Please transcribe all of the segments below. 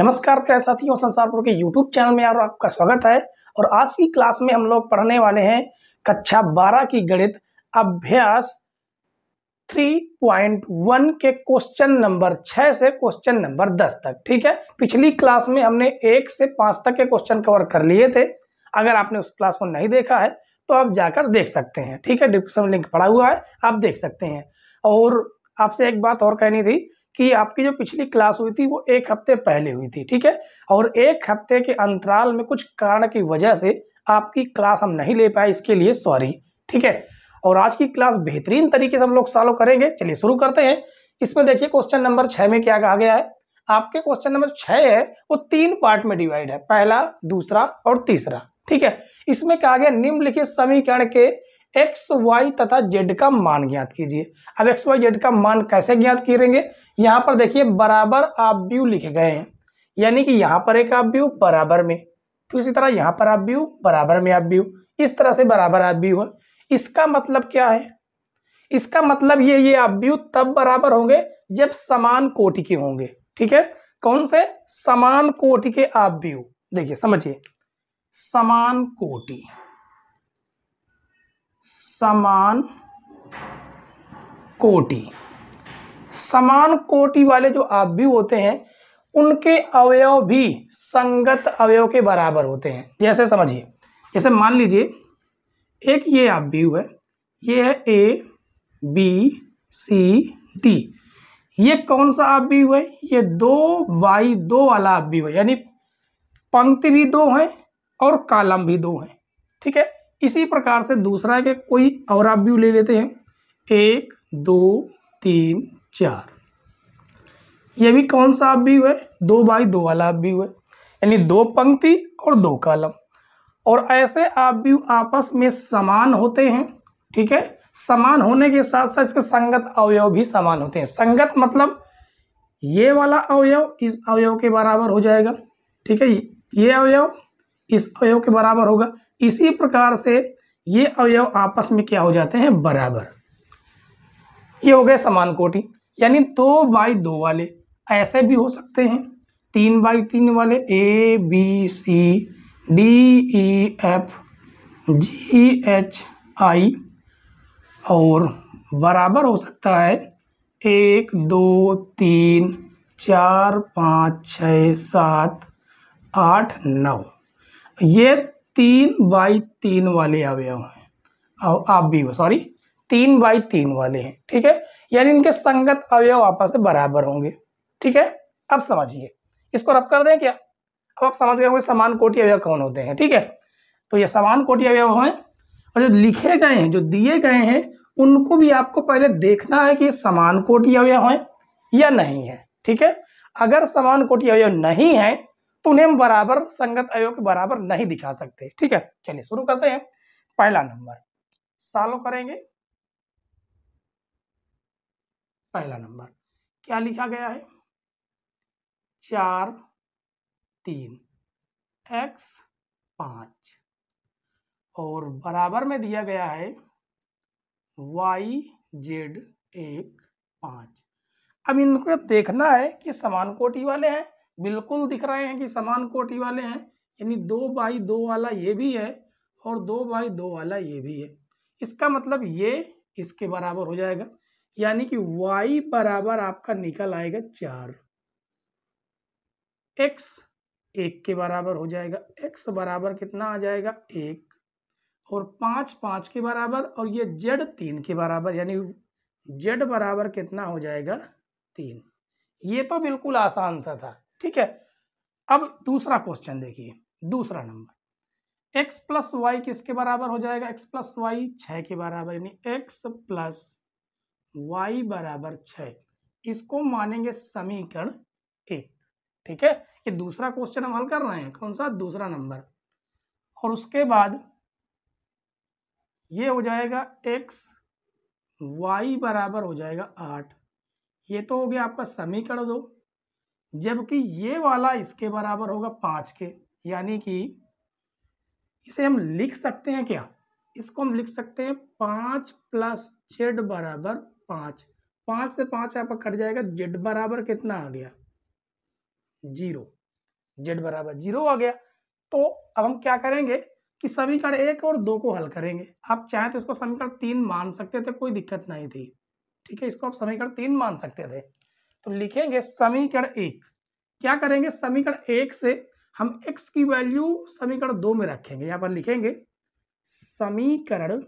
नमस्कार प्यारे साथियों संसारपुर के YouTube चैनल में यार आपका स्वागत है और आज की क्लास में हम लोग पढ़ने वाले हैं कक्षा बारह की गणित अभ्यास 3.1 के क्वेश्चन नंबर 6 से क्वेश्चन नंबर दस तक ठीक है पिछली क्लास में हमने एक से पांच तक के क्वेश्चन कवर कर लिए थे अगर आपने उस क्लास को नहीं देखा है तो आप जाकर देख सकते हैं ठीक है डिस्क्रिप्शन लिंक पड़ा हुआ है आप देख सकते हैं और आपसे एक बात और कहनी थी कि आपकी जो पिछली क्लास हुई थी वो एक हफ्ते पहले हुई थी ठीक है और एक हफ्ते के अंतराल में कुछ कारण की वजह से आपकी क्लास हम नहीं ले पाए इसके लिए सॉरी ठीक है और आज की क्लास बेहतरीन तरीके से हम लोग सॉल्व करेंगे चलिए शुरू करते हैं इसमें देखिए क्वेश्चन नंबर छः में क्या कहा गया है आपके क्वेश्चन नंबर छः है वो तीन पार्ट में डिवाइड है पहला दूसरा और तीसरा ठीक है इसमें कहा गया निम्नलिखित समीकरण के एक्स वाई तथा जेड का मान ज्ञात कीजिए अब एक्स वाई जेड का मान कैसे ज्ञात करेंगे यहाँ पर देखिए बराबर आप व्यू लिखे गए हैं यानी कि यहाँ पर एक आप व्यू बराबर में फिर तो उसी तरह यहाँ पर आप व्यू बराबर में आप व्यू इस तरह से बराबर आप व्यू है इसका मतलब क्या है इसका मतलब ये ये आप व्यू तब बराबर होंगे जब समान कोटि के होंगे ठीक है कौन से समान कोटि के आप व्यू देखिए समझिए समान कोटि समान कोटि समान कोटि वाले जो आप भी होते हैं उनके अवयव भी संगत अवयव के बराबर होते हैं जैसे समझिए जैसे मान लीजिए एक ये आप भी है ये है ए बी सी डी ये कौन सा आप भी है ये दो बाई दो वाला आप भी है यानी पंक्ति भी दो है और कालम भी दो है ठीक है इसी प्रकार से दूसरा है कि कोई और आप भी ले लेते हैं एक दो तीन चार ये भी कौन सा आप भी है दो बाई दो वाला आप भी है यानी दो पंक्ति और दो कलम और ऐसे आप भी आपस में समान होते हैं ठीक है समान होने के साथ साथ इसके संगत अवयव भी समान होते हैं संगत मतलब ये वाला अवयव इस अवयव के बराबर हो जाएगा ठीक है ये अवयव इस अवयव के बराबर होगा इसी प्रकार से ये अवयव आपस में क्या हो जाते हैं बराबर ये हो गए समान कोटि यानी दो बाई दो वाले ऐसे भी हो सकते हैं तीन बाई तीन वाले A B C D E F G H I और बराबर हो सकता है एक दो तीन चार पाँच छ सात आठ नौ ये तीन बाई तीन वाले अवयव हैं और आप भी सॉरी तीन बाई तीन वाले हैं ठीक है यानी इनके संगत अवयव आपस में बराबर होंगे ठीक है अब समझिए इसको रब कर दें क्या अब आप समझ गए समान कोटि अवयव कौन होते हैं ठीक है तो ये समान कोटि अवयव हैं और जो लिखे गए हैं जो दिए गए हैं उनको भी आपको पहले देखना है कि समान कोटि अवयव हैं या नहीं है ठीक है अगर समान कोटि अवयव नहीं है तो उन्हें हम बराबर संगत अवयव के बराबर नहीं दिखा सकते ठीक है चलिए शुरू करते हैं पहला नंबर सॉल्व करेंगे पहला नंबर क्या लिखा गया है चार तीन एक्स पाँच और बराबर में दिया गया है वाई जेड एक पाँच अब इनको देखना है कि समान कोटि वाले हैं बिल्कुल दिख रहे हैं कि समान कोटि वाले हैं यानी दो बाई दो वाला ये भी है और दो बाई दो वाला ये भी है इसका मतलब ये इसके बराबर हो जाएगा यानी कि y बराबर आपका निकल आएगा चार x एक के बराबर हो जाएगा x बराबर कितना आ जाएगा एक और पांच पांच के बराबर और ये z तीन के बराबर यानी z बराबर कितना हो जाएगा तीन ये तो बिल्कुल आसान सा था ठीक है अब दूसरा क्वेश्चन देखिए दूसरा नंबर x प्लस वाई किसके बराबर हो जाएगा x प्लस वाई छ के बराबर यानी x प्लस y बराबर छ इसको मानेंगे समीकरण एक ठीक है ये दूसरा क्वेश्चन हम हल कर रहे हैं कौन सा दूसरा नंबर और उसके बाद ये हो जाएगा x y बराबर हो जाएगा आठ ये तो हो गया आपका समीकरण दो जबकि ये वाला इसके बराबर होगा पाँच के यानी कि इसे हम लिख सकते हैं क्या इसको हम लिख सकते हैं पाँच प्लस जेड बराबर पांच पांच से पांच आपका कट जाएगा जेड बराबर कितना आ गया जीरो जेड बराबर जीरो आ गया तो अब हम क्या करेंगे कि समीकरण एक और दो को हल करेंगे आप चाहें तो इसको समीकरण तीन मान सकते थे कोई दिक्कत नहीं थी ठीक है इसको आप समीकरण तीन मान सकते थे तो लिखेंगे समीकरण एक क्या करेंगे समीकरण एक से हम x की वैल्यू समीकरण दो में रखेंगे यहां पर लिखेंगे समीकरण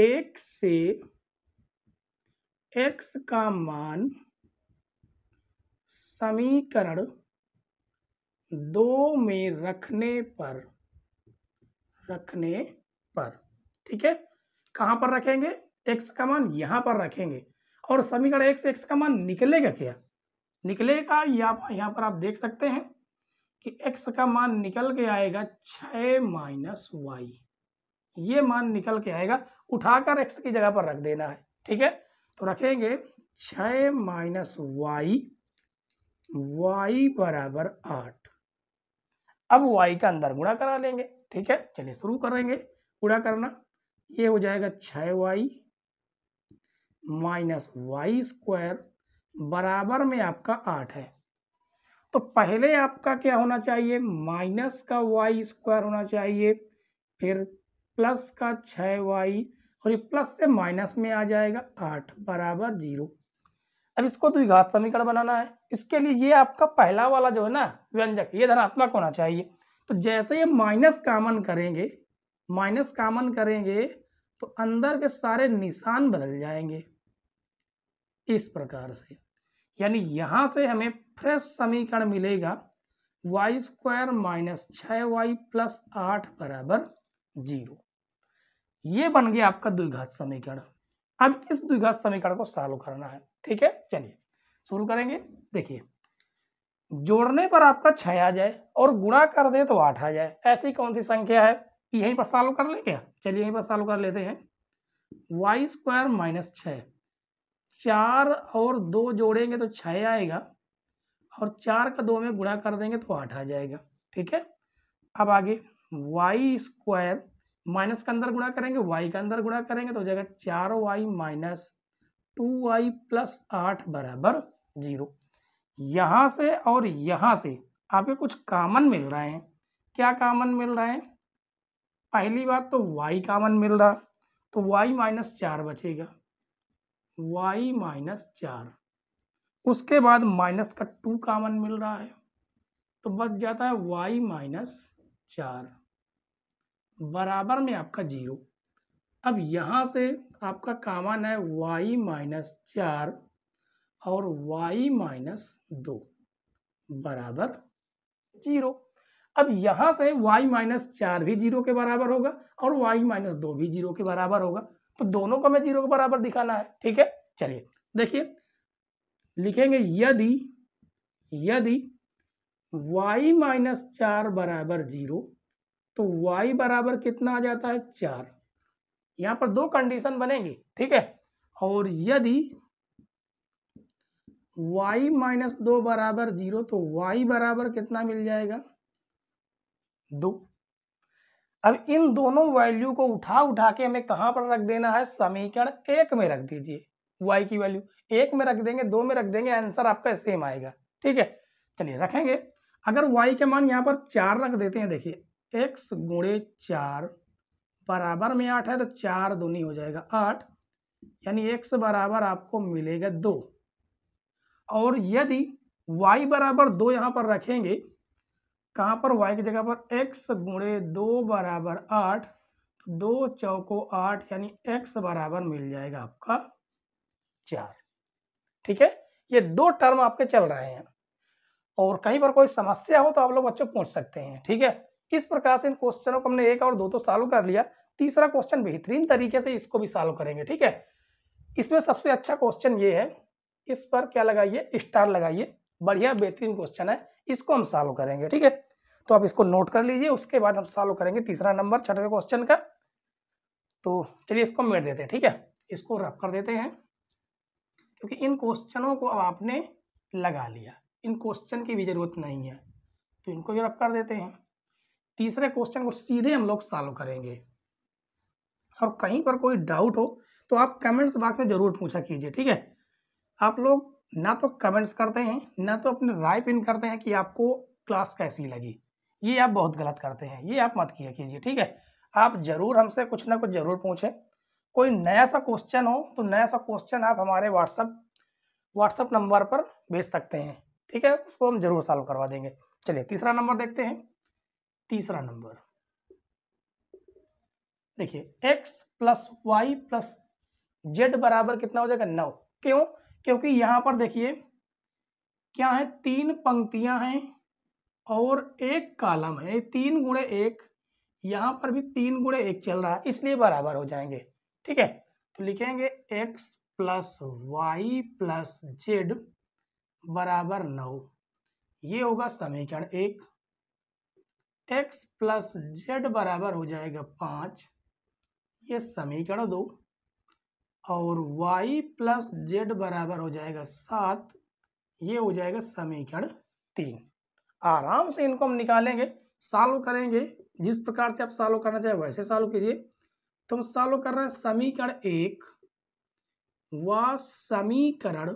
एक से एक्स का मान समीकरण दो में रखने पर रखने पर ठीक है कहां पर रखेंगे एक्स का मान यहां पर रखेंगे और समीकरण एक्स एक्स का मान निकलेगा क्या निकलेगा या यहां पर आप देख सकते हैं कि एक्स का मान निकल के आएगा छ माइनस वाई ये मान निकल के आएगा उठाकर एक्स की जगह पर रख देना है ठीक है तो रखेंगे छ माइनस वाई वाई बराबर आठ अब वाई का अंदर गुणा करा लेंगे ठीक है चलिए शुरू करेंगे गुणा करना ये हो जाएगा छः वाई माइनस वाई स्क्वायर बराबर में आपका आठ है तो पहले आपका क्या होना चाहिए माइनस का वाई स्क्वायर होना चाहिए फिर प्लस का छः वाई और ये प्लस से माइनस में आ जाएगा आठ बराबर जीरो अब इसको द्विघात समीकरण बनाना है इसके लिए ये आपका पहला वाला जो है ना व्यंजक ये धनात्मक होना चाहिए तो जैसे ये माइनस कामन करेंगे माइनस कामन करेंगे तो अंदर के सारे निशान बदल जाएंगे इस प्रकार से यानी यहाँ से हमें फ्रेश समीकरण मिलेगा वाई स्क्वायर माइनस छः वाई प्लस आठ बराबर जीरो ये बन गया आपका द्विघात समीकरण अब इस द्विघात समीकरण को सॉल्व करना है ठीक है चलिए शुरू करेंगे देखिए जोड़ने पर आपका छह आ जाए और गुणा कर दे तो आठ आ जाए ऐसी कौन सी संख्या है यहीं पर सॉल्व कर लेंगे क्या चलिए यहीं पर सॉल्व कर लेते हैं वाई स्क्वायर माइनस छः चार और दो जोड़ेंगे तो छः आएगा और चार का दो में गुणा कर देंगे तो आठ आ जाएगा ठीक है अब आगे वाई स्क्वायर माइनस का अंदर गुणा करेंगे वाई का अंदर गुणा करेंगे तो हो जाएगा चार Y minus two Y plus आठ बराबर जीरो यहाँ से और यहाँ से आपके कुछ कामन मिल रहे हैं क्या कामन मिल रहे हैं पहली बात तो वाई कामन मिल रहा तो वाई माइनस चार बचेगा वाई माइनस चार उसके बाद माइनस का टू कामन मिल रहा है तो बच जाता है वाई माइनस चार बराबर में आपका जीरो अब यहाँ से आपका कामन है वाई माइनस चार और वाई माइनस दो बराबर जीरो अब यहाँ से वाई माइनस चार भी जीरो के बराबर होगा और वाई माइनस दो भी जीरो के बराबर होगा तो दोनों को हमें जीरो के बराबर दिखाना है ठीक है चलिए देखिए लिखेंगे यदि यदि y माइनस चार बराबर जीरो तो y बराबर कितना आ जाता है चार यहां पर दो कंडीशन बनेंगी ठीक है और यदि y माइनस दो बराबर जीरो तो y बराबर कितना मिल जाएगा दो अब इन दोनों वैल्यू को उठा उठा के हमें कहां पर रख देना है समीकरण एक में रख दीजिए y की वैल्यू एक में रख देंगे दो में रख देंगे आंसर आपका सेम आएगा ठीक है चलिए रखेंगे अगर y के मान यहां पर चार रख देते हैं देखिए एक्स गुणे चार बराबर में आठ है तो चार दूनी हो जाएगा आठ यानी एक्स बराबर आपको मिलेगा दो और यदि y बराबर दो यहाँ पर रखेंगे कहाँ पर y की जगह पर x गुणे दो बराबर आठ दो चौको आठ यानी x बराबर मिल जाएगा आपका चार ठीक है ये दो टर्म आपके चल रहे हैं और कहीं पर कोई समस्या हो तो आप लोग बच्चों पूछ सकते हैं ठीक है इस प्रकार से इन क्वेश्चनों को हमने एक और दो तो सॉल्व कर लिया तीसरा क्वेश्चन बेहतरीन तरीके से इसको भी सॉल्व करेंगे ठीक है इसमें सबसे अच्छा क्वेश्चन ये है इस पर क्या लगाइए स्टार लगाइए बढ़िया बेहतरीन क्वेश्चन है इसको हम सॉल्व करेंगे ठीक है तो आप इसको नोट कर लीजिए उसके बाद हम सॉल्व करेंगे तीसरा नंबर छठवें क्वेश्चन का तो चलिए इसको हम मेट देते हैं ठीक है इसको रफ कर देते हैं क्योंकि इन क्वेश्चनों को अब आपने लगा लिया इन क्वेश्चन की भी ज़रूरत नहीं है तो इनको भी रफ कर देते हैं तीसरे क्वेश्चन को सीधे हम लोग सॉल्व करेंगे और कहीं पर कोई डाउट हो तो आप कमेंट्स बाग में ज़रूर पूछा कीजिए ठीक है आप लोग ना तो कमेंट्स करते हैं ना तो अपने राय पिन करते हैं कि आपको क्लास कैसी लगी ये आप बहुत गलत करते हैं ये आप मत किया कीजिए ठीक है आप ज़रूर हमसे कुछ ना कुछ ज़रूर पूछें कोई नया सा क्वेश्चन हो तो नया सा क्वेश्चन आप हमारे व्हाट्सअप व्हाट्सअप नंबर पर भेज सकते हैं ठीक है उसको हम ज़रूर सॉल्व करवा देंगे चलिए तीसरा नंबर देखते हैं तीसरा नंबर देखिए x plus Y plus Z बराबर कितना हो जाएगा नौ क्यों क्योंकि यहां पर देखिए क्या है तीन पंक्तियां हैं और एक कालम है तीन गुणे एक यहां पर भी तीन गुणे एक चल रहा है इसलिए बराबर हो जाएंगे ठीक है तो लिखेंगे x plus Y plus Z बराबर नौ ये होगा समीकरण एक एक्स प्लस जेड बराबर हो जाएगा पाँच ये समीकरण दो और y प्लस जेड बराबर हो जाएगा सात ये हो जाएगा समीकरण तीन आराम से इनको हम निकालेंगे सॉल्व करेंगे जिस प्रकार से आप सॉल्व करना चाहे वैसे सॉल्व कीजिए तो हम सॉल्व कर रहे हैं समीकरण एक व समीकरण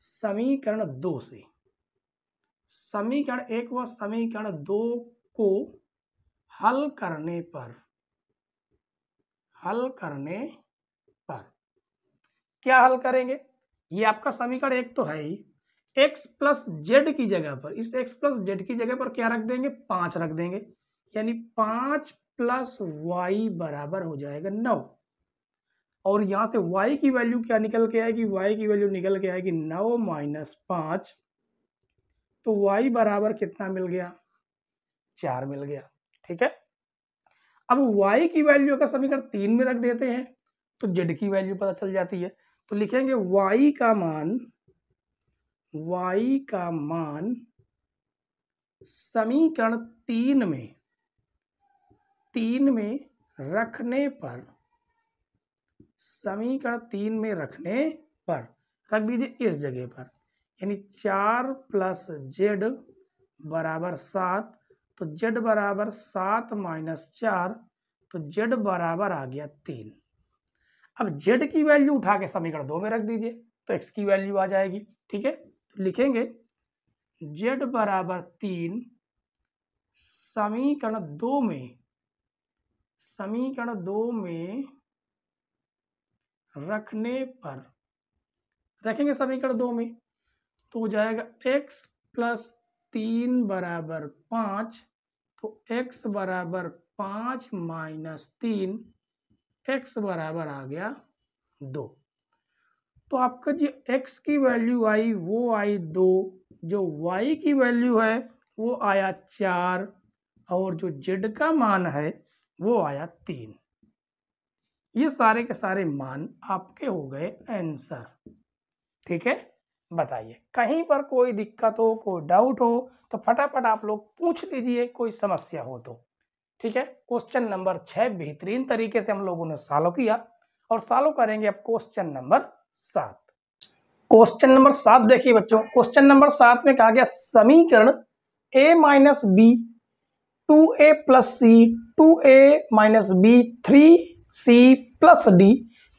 समीकरण दो से समीकरण एक व समीकरण दो को हल करने पर हल करने पर क्या हल करेंगे ये आपका समीकरण एक तो है ही x प्लस जेड की जगह पर इस x प्लस जेड की जगह पर क्या रख देंगे पांच रख देंगे यानी पांच प्लस वाई बराबर हो जाएगा नौ और यहां से y की वैल्यू क्या निकल के आएगी y की वैल्यू निकल के आएगी नौ माइनस पांच तो वाई बराबर कितना मिल गया चार मिल गया ठीक है अब वाई की वैल्यू अगर समीकरण तीन में रख देते हैं तो जेड की वैल्यू पता चल जाती है तो लिखेंगे वाई का मान वाई का मान समीकरण तीन में तीन में रखने पर समीकरण तीन में रखने पर रख दीजिए इस जगह पर यानी चार प्लस जेड बराबर सात तो जेड बराबर सात माइनस चार तो जेड बराबर आ गया तीन अब जेड की वैल्यू उठा के समीकरण दो में रख दीजिए तो एक्स की वैल्यू आ जाएगी ठीक है तो लिखेंगे जेड बराबर तीन समीकरण दो में समीकरण दो में रखने पर रखेंगे समीकरण दो में तो हो जाएगा एक्स प्लस तीन बराबर पाँच तो एक्स बराबर पाँच माइनस तीन एक्स बराबर आ गया दो तो आपका जो एक्स की वैल्यू आई वो आई दो जो वाई की वैल्यू है वो आया चार और जो जेड का मान है वो आया तीन ये सारे के सारे मान आपके हो गए आंसर ठीक है बताइए कहीं पर कोई दिक्कत हो कोई डाउट हो तो फटाफट आप लोग पूछ लीजिए कोई समस्या हो तो ठीक है क्वेश्चन नंबर छः बेहतरीन तरीके से हम लोगों ने सॉल्व किया और सॉल्व करेंगे अब क्वेश्चन नंबर सात क्वेश्चन नंबर सात देखिए बच्चों क्वेश्चन नंबर सात में कहा गया समीकरण A minus B two A plus C two A minus B three C plus D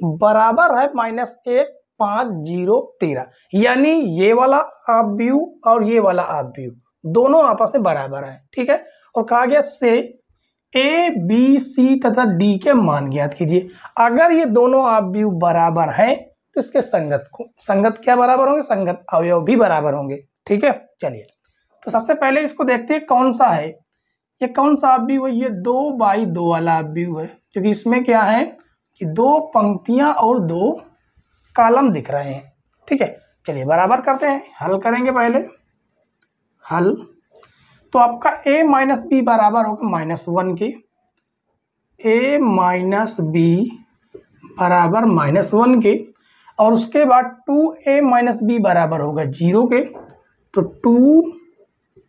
बराबर है माइनस ए पाँच जीरो तेरह यानी ये वाला आप व्यू और ये वाला आप व्यू दोनों आपस में बराबर है ठीक है और कहा गया से ए बी सी तथा डी के मान ज्ञात कीजिए अगर ये दोनों आप व्यू बराबर हैं तो इसके संगत को संगत क्या बराबर होंगे संगत अवयव भी बराबर होंगे ठीक है चलिए तो सबसे पहले इसको देखते हैं कौन सा है ये कौन सा आप व्यू है ये दो बाई दो वाला आप व्यू है क्योंकि इसमें क्या है कि दो पंक्तियां और दो कालम दिख रहे हैं ठीक है चलिए बराबर करते हैं हल करेंगे पहले हल तो आपका ए माइनस बी बराबर होगा माइनस वन के ए माइनस बी बराबर माइनस वन के और उसके बाद टू ए माइनस बी बराबर होगा जीरो के तो टू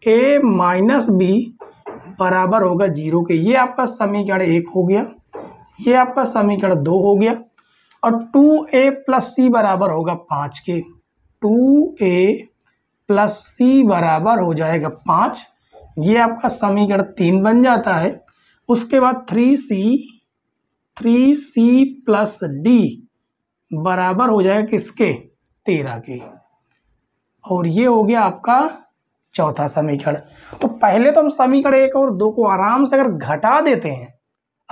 ए माइनस बी बराबर होगा जीरो के ये आपका समीकरण एक हो गया ये आपका समीकरण दो हो गया और टू ए प्लस सी बराबर होगा पाँच के टू ए प्लस सी बराबर हो जाएगा पाँच ये आपका समीकरण तीन बन जाता है उसके बाद three C three C plus D बराबर हो जाएगा किसके तेरह के और ये हो गया आपका चौथा समीकरण तो पहले तो हम समीकरण एक और दो को आराम से अगर घटा देते हैं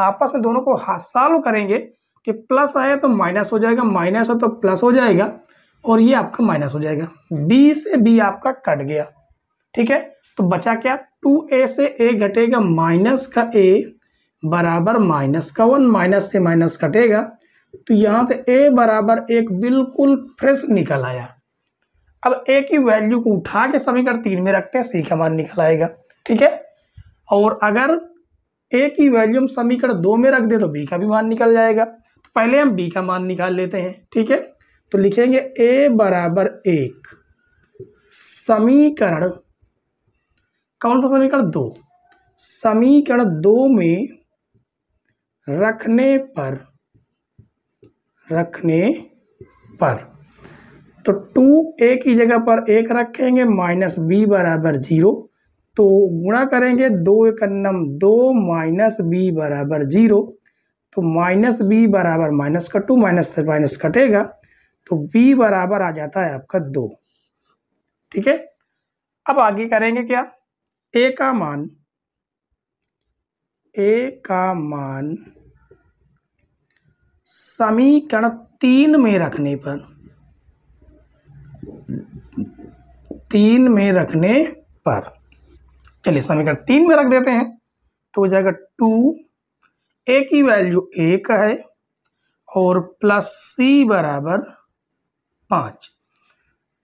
आपस में दोनों को हाँ सॉल्व करेंगे कि प्लस आया तो माइनस हो जाएगा माइनस हो तो प्लस हो जाएगा और ये आपका माइनस हो जाएगा बी से बी आपका कट गया ठीक है तो बचा क्या टू ए से ए घटेगा माइनस का ए बराबर माइनस का वन माइनस से माइनस कटेगा तो यहाँ से ए बराबर एक बिल्कुल फ्रेश निकल आया अब ए की वैल्यू को उठा के समीकरण तीन में रखते हैं सी का मान निकल आएगा ठीक है और अगर ए की वैल्यू हम समीकरण दो में रख दे तो बी का भी मान निकल जाएगा पहले हम बी का मान निकाल लेते हैं ठीक है तो लिखेंगे ए बराबर एक समीकरण कौन सा समीकरण दो समीकरण दो में रखने पर रखने पर तो टू ए की जगह पर एक रखेंगे माइनस बी बराबर जीरो तो गुणा करेंगे दो एक दो माइनस बी बराबर जीरो तो माइनस बी बराबर माइनस का टू माइनस माइनस कटेगा तो बी बराबर आ जाता है आपका दो ठीक है अब आगे करेंगे क्या ए का मान ए का मान समीकरण तीन में रखने पर तीन में रखने पर चलिए समीकरण तीन में रख देते हैं तो हो जाएगा टू ए की वैल्यू एक है और प्लस सी बराबर पाँच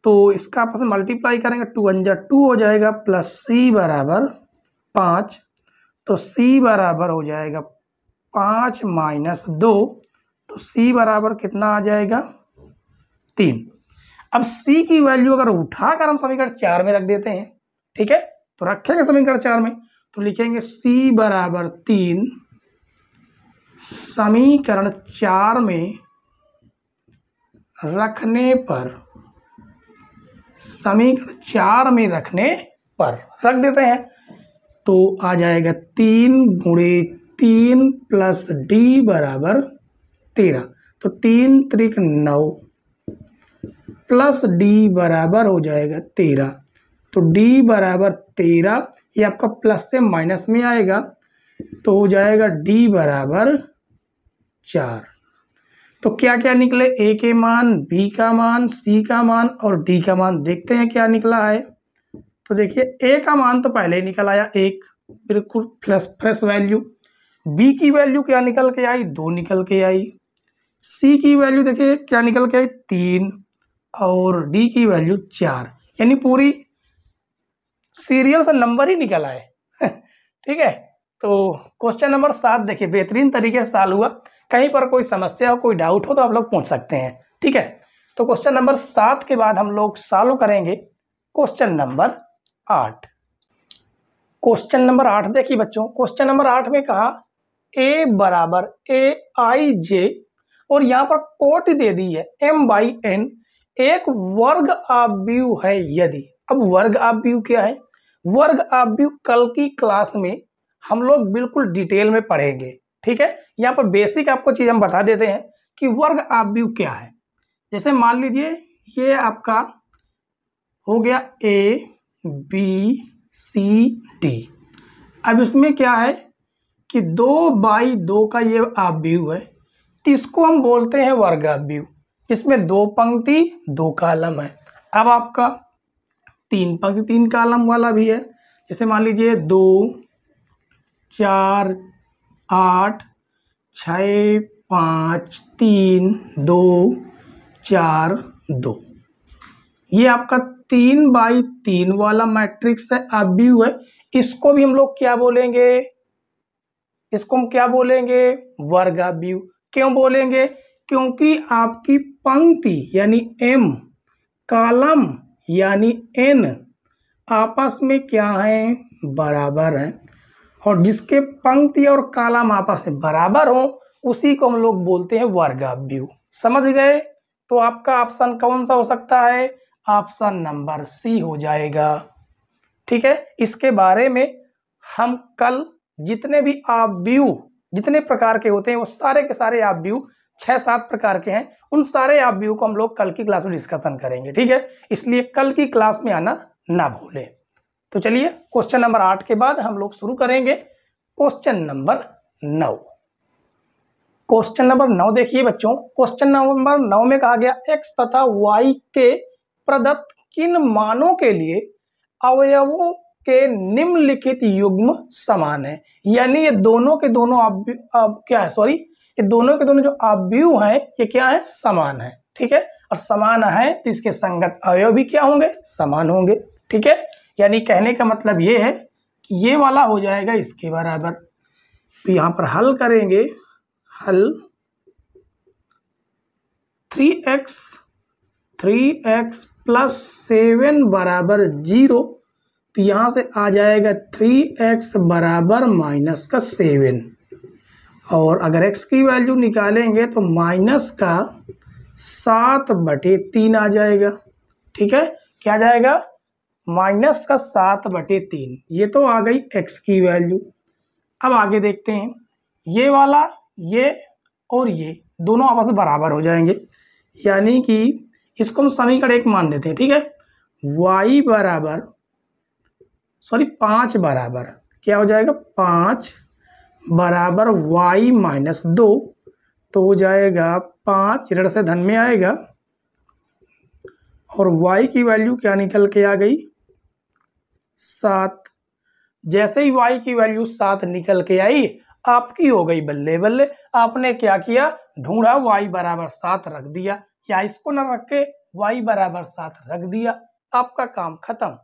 तो इसका आपस में मल्टीप्लाई करेंगे टू अंजा टू हो जाएगा प्लस सी बराबर पाँच तो सी बराबर हो जाएगा पाँच माइनस दो तो सी बराबर कितना आ जाएगा तीन अब सी की वैल्यू अगर उठाकर हम समीकरण चार में रख देते हैं ठीक है तो रखेंगे समीकरण चार में तो लिखेंगे सी बराबर तीन समीकरण चार में रखने पर समीकरण चार में रखने पर रख देते हैं तो आ जाएगा तीन गुणे तीन प्लस डी बराबर तेरह तो तीन त्रिक नौ प्लस डी बराबर हो जाएगा तेरह तो डी बराबर तेरह ये आपका प्लस से माइनस में आएगा तो हो जाएगा डी बराबर चार तो क्या क्या निकले ए के मान बी का मान सी का मान और डी का मान देखते हैं क्या निकला है तो देखिए ए का मान तो पहले ही निकल आया एक बिल्कुल फ्रेश फ्रेश वैल्यू बी की वैल्यू क्या निकल के आई दो निकल के आई सी की वैल्यू देखिए क्या निकल के आई तीन और डी की वैल्यू चार यानी पूरी सीरियल से नंबर ही निकल आए ठीक है तो क्वेश्चन नंबर सात देखिए बेहतरीन तरीके से साल हुआ कहीं पर कोई समस्या हो कोई डाउट हो तो आप लोग पूछ सकते हैं ठीक है तो क्वेश्चन नंबर सात के बाद हम लोग सॉल्व करेंगे क्वेश्चन नंबर आठ क्वेश्चन नंबर आठ देखिए बच्चों क्वेश्चन नंबर आठ में कहा ए बराबर ए आई जे और यहाँ पर कोट दे दी है एम बाई एन एक वर्ग व्यू है यदि अब वर्ग व्यू क्या है वर्ग व्यू कल की क्लास में हम लोग बिल्कुल डिटेल में पढ़ेंगे ठीक है यहाँ पर बेसिक आपको चीज़ हम बता देते हैं कि वर्ग आव्यूह क्या है जैसे मान लीजिए ये आपका हो गया ए बी सी डी अब इसमें क्या है कि दो बाई दो का ये आव्यूह है तो इसको हम बोलते हैं वर्ग आव्यू जिसमें दो पंक्ति दो कालम है अब आपका तीन पंक्ति तीन कालम वाला भी है जैसे मान लीजिए दो चार आठ छ पाँच तीन दो चार दो ये आपका तीन बाई तीन वाला मैट्रिक्स है भी है इसको भी हम लोग क्या बोलेंगे इसको हम क्या बोलेंगे वर्गाव्यू क्यों बोलेंगे क्योंकि आपकी पंक्ति यानी एम कालम यानी एन आपस में क्या है बराबर है और जिसके पंक्ति और काला आपस में बराबर हो उसी को हम लोग बोलते हैं वर्ग व्यू समझ गए तो आपका ऑप्शन कौन सा हो सकता है ऑप्शन नंबर सी हो जाएगा ठीक है इसके बारे में हम कल जितने भी आप व्यू जितने प्रकार के होते हैं वो सारे के सारे व्यू छः सात प्रकार के हैं उन सारे व्यू को हम लोग कल की क्लास में डिस्कशन करेंगे ठीक है इसलिए कल की क्लास में आना ना भूलें तो चलिए क्वेश्चन नंबर आठ के बाद हम लोग शुरू करेंगे क्वेश्चन नंबर नौ क्वेश्चन नंबर नौ देखिए बच्चों क्वेश्चन नंबर नौ में कहा गया एक्स तथा वाई के प्रदत्त किन मानों के लिए अवयवों के निम्नलिखित युग्म समान है यानी ये दोनों के दोनों अब, क्या है सॉरी ये दोनों के दोनों जो अव्यू हैं ये क्या है समान है ठीक है और समान है तो इसके संगत अवयव भी क्या होंगे समान होंगे ठीक है यानी कहने का मतलब ये है कि ये वाला हो जाएगा इसके बराबर तो यहाँ पर हल करेंगे हल three X three X plus seven बराबर जीरो तो यहाँ से आ जाएगा थ्री एक्स बराबर माइनस का सेवन और अगर एक्स की वैल्यू निकालेंगे तो माइनस का सात बटे तीन आ जाएगा ठीक है क्या जाएगा माइनस का सात बटे तीन ये तो आ गई एक्स की वैल्यू अब आगे देखते हैं ये वाला ये और ये दोनों आपस में बराबर हो जाएंगे यानी कि इसको हम समीकरण एक मान देते हैं ठीक है वाई बराबर सॉरी पाँच बराबर क्या हो जाएगा पाँच बराबर वाई माइनस दो तो हो जाएगा पाँच ऋण से धन में आएगा और वाई की वैल्यू क्या निकल के आ गई सात जैसे ही वाई की वैल्यू सात निकल के आई आपकी हो गई बल्ले बल्ले आपने क्या किया ढूंढा वाई बराबर सात रख दिया या इसको ना रख के वाई बराबर सात रख दिया आपका काम खत्म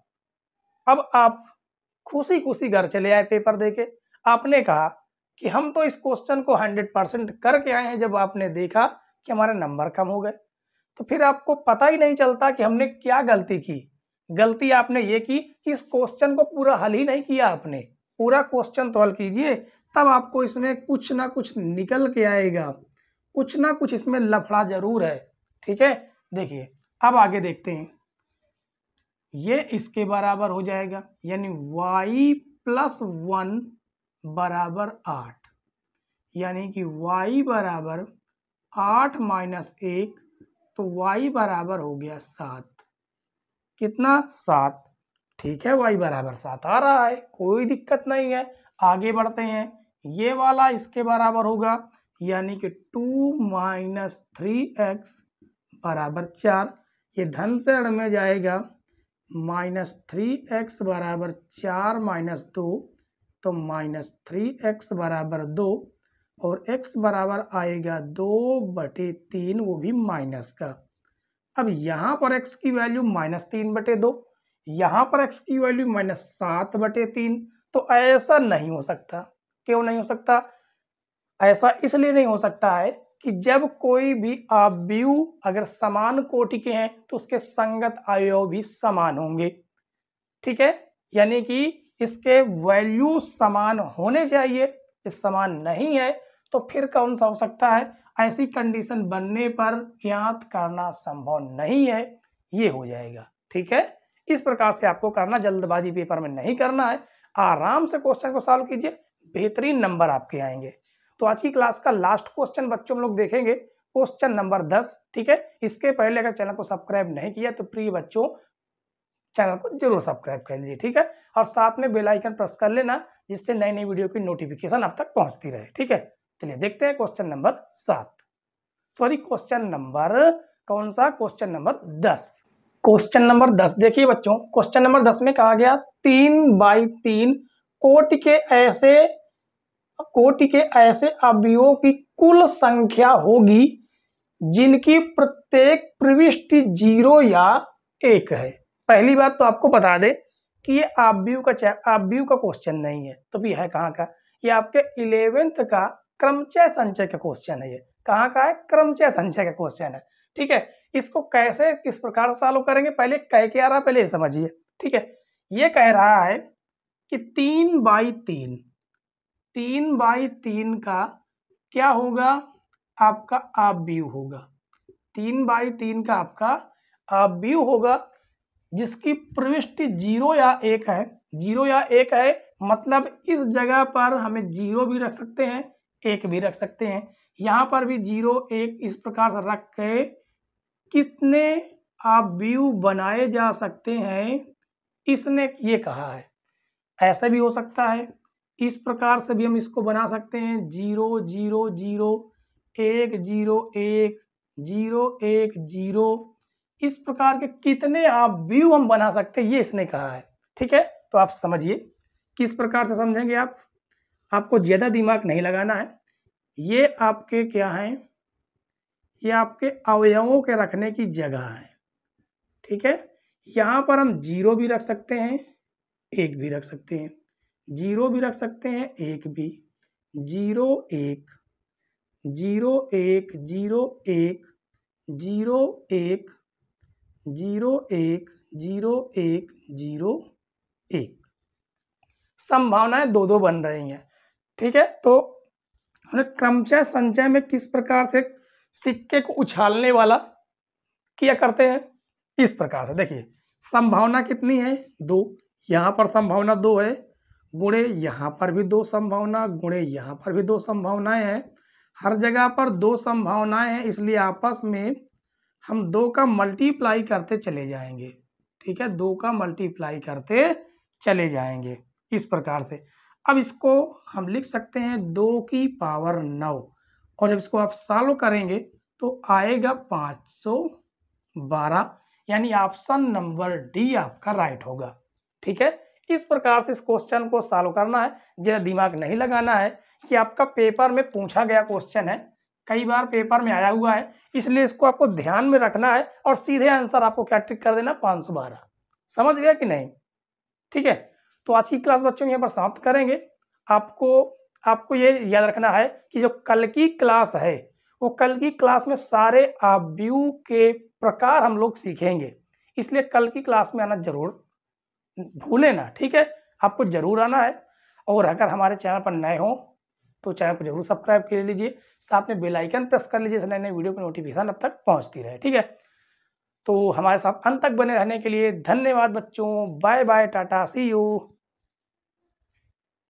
अब आप खुशी खुशी घर चले आए पेपर देके आपने कहा कि हम तो इस क्वेश्चन को हंड्रेड परसेंट करके आए हैं जब आपने देखा कि हमारे नंबर कम हो गए तो फिर आपको पता ही नहीं चलता कि हमने क्या गलती की गलती आपने ये की कि इस क्वेश्चन को पूरा हल ही नहीं किया आपने पूरा क्वेश्चन तो हल कीजिए तब आपको इसमें कुछ ना कुछ निकल के आएगा कुछ ना कुछ इसमें लफड़ा जरूर है ठीक है देखिए अब आगे देखते हैं ये इसके बराबर हो जाएगा यानी y प्लस वन बराबर आठ यानी कि y बराबर आठ माइनस एक तो y बराबर हो गया सात कितना सात ठीक है वाई बराबर सात आ रहा है कोई दिक्कत नहीं है आगे बढ़ते हैं ये वाला इसके बराबर होगा यानी कि टू माइनस थ्री एक्स बराबर चार ये धन से अड़ में जाएगा माइनस थ्री एक्स बराबर चार माइनस दो तो माइनस थ्री एक्स बराबर दो और एक्स बराबर आएगा दो बटे तीन वो भी माइनस का अब यहाँ पर एक्स की वैल्यू माइनस तीन बटे दो यहाँ पर एक्स की वैल्यू माइनस सात बटे तीन तो ऐसा नहीं हो सकता क्यों नहीं हो सकता ऐसा इसलिए नहीं हो सकता है कि जब कोई भी आव्यू अगर समान कोटि के हैं तो उसके संगत अवयव भी समान होंगे ठीक है यानी कि इसके वैल्यू समान होने चाहिए जब समान नहीं है तो फिर कौन सा हो सकता है ऐसी कंडीशन बनने पर ज्ञात करना संभव नहीं है ये हो जाएगा ठीक है इस प्रकार से आपको करना जल्दबाजी पेपर में नहीं करना है आराम से क्वेश्चन को सॉल्व कीजिए बेहतरीन नंबर आपके आएंगे तो आज की क्लास का लास्ट क्वेश्चन बच्चों लोग देखेंगे क्वेश्चन नंबर दस ठीक है इसके पहले अगर चैनल को सब्सक्राइब नहीं किया तो प्रिय बच्चों चैनल को जरूर सब्सक्राइब कर लीजिए ठीक है और साथ में बेल आइकन प्रेस कर लेना जिससे नई नई वीडियो की नोटिफिकेशन आप तक पहुंचती रहे ठीक है चलिए देखते हैं क्वेश्चन नंबर सात सॉरी क्वेश्चन नंबर कौन सा क्वेश्चन नंबर दस क्वेश्चन नंबर दस देखिए बच्चों क्वेश्चन नंबर दस में कहा गया तीन बाई तीन कोट के ऐसे कोट के ऐसे अवयवों की कुल संख्या होगी जिनकी प्रत्येक प्रविष्टि जीरो या एक है पहली बात तो आपको बता दे कि ये आप का आप का क्वेश्चन नहीं है तो भी है कहाँ का ये आपके इलेवेंथ का क्रमचय संचय का क्वेश्चन है ये कहाँ का है क्रमचय संचय का क्वेश्चन है ठीक है इसको कैसे किस प्रकार से सॉल्व करेंगे पहले कह के आ रहा पहले समझिए ठीक है ये कह रहा है कि तीन बाई तीन तीन बाई तीन का क्या होगा आपका आप व्यू होगा तीन बाई तीन का आपका आप व्यू होगा जिसकी प्रविष्टि जीरो या एक है जीरो या एक है मतलब इस जगह पर हमें जीरो भी रख सकते हैं एक भी रख सकते हैं यहाँ पर भी जीरो एक इस प्रकार से रख के कितने आप व्यू बनाए जा सकते हैं इसने ये कहा है ऐसा भी हो सकता है इस प्रकार से भी हम इसको बना सकते हैं जीरो जीरो जीरो एक जीरो एक जीरो एक जीरो इस प्रकार के कितने आप व्यू हम बना सकते हैं ये इसने कहा है ठीक है तो आप समझिए किस प्रकार से समझेंगे आप आपको ज़्यादा दिमाग नहीं लगाना है ये आपके क्या हैं ये आपके अवयवों के रखने की जगह है ठीक है यहाँ पर हम जीरो भी रख सकते हैं एक भी रख सकते हैं जीरो भी रख सकते हैं एक भी जीरो एक जीरो एक जीरो एक जीरो एक जीरो एक जीरो एक जीरो एक संभावनाएं दो दो बन रही हैं ठीक है तो हमने क्रमचय संचय में किस प्रकार से सिक्के को उछालने वाला किया करते हैं इस प्रकार से देखिए संभावना कितनी है दो यहाँ पर संभावना दो है गुणे यहाँ पर भी दो संभावना गुणे यहाँ पर भी दो संभावनाएं हैं हर जगह पर दो संभावनाएं हैं इसलिए आपस में हम दो का मल्टीप्लाई करते चले जाएंगे ठीक है दो का मल्टीप्लाई करते चले जाएंगे इस प्रकार से अब इसको हम लिख सकते हैं दो की पावर नौ और जब इसको आप सॉल्व करेंगे तो आएगा पाँच सौ बारह यानी ऑप्शन नंबर डी आपका राइट होगा ठीक है इस प्रकार से इस क्वेश्चन को सॉल्व करना है जरा दिमाग नहीं लगाना है कि आपका पेपर में पूछा गया क्वेश्चन है कई बार पेपर में आया हुआ है इसलिए इसको आपको ध्यान में रखना है और सीधे आंसर आपको क्या टिक कर देना पाँच सौ बारह समझ गया कि नहीं ठीक है तो आज की क्लास बच्चों यहाँ पर समाप्त करेंगे आपको आपको ये याद रखना है कि जो कल की क्लास है वो कल की क्लास में सारे आव्यू के प्रकार हम लोग सीखेंगे इसलिए कल की क्लास में आना जरूर भूलें ना ठीक है आपको जरूर आना है और अगर हमारे चैनल पर नए हो तो चैनल को जरूर सब्सक्राइब कर लीजिए साथ में बेल आइकन प्रेस कर लीजिए नए नए वीडियो की नोटिफिकेशन अब तक पहुंचती रहे ठीक है तो हमारे साथ अंत तक बने रहने के लिए धन्यवाद बच्चों bye bye tata see you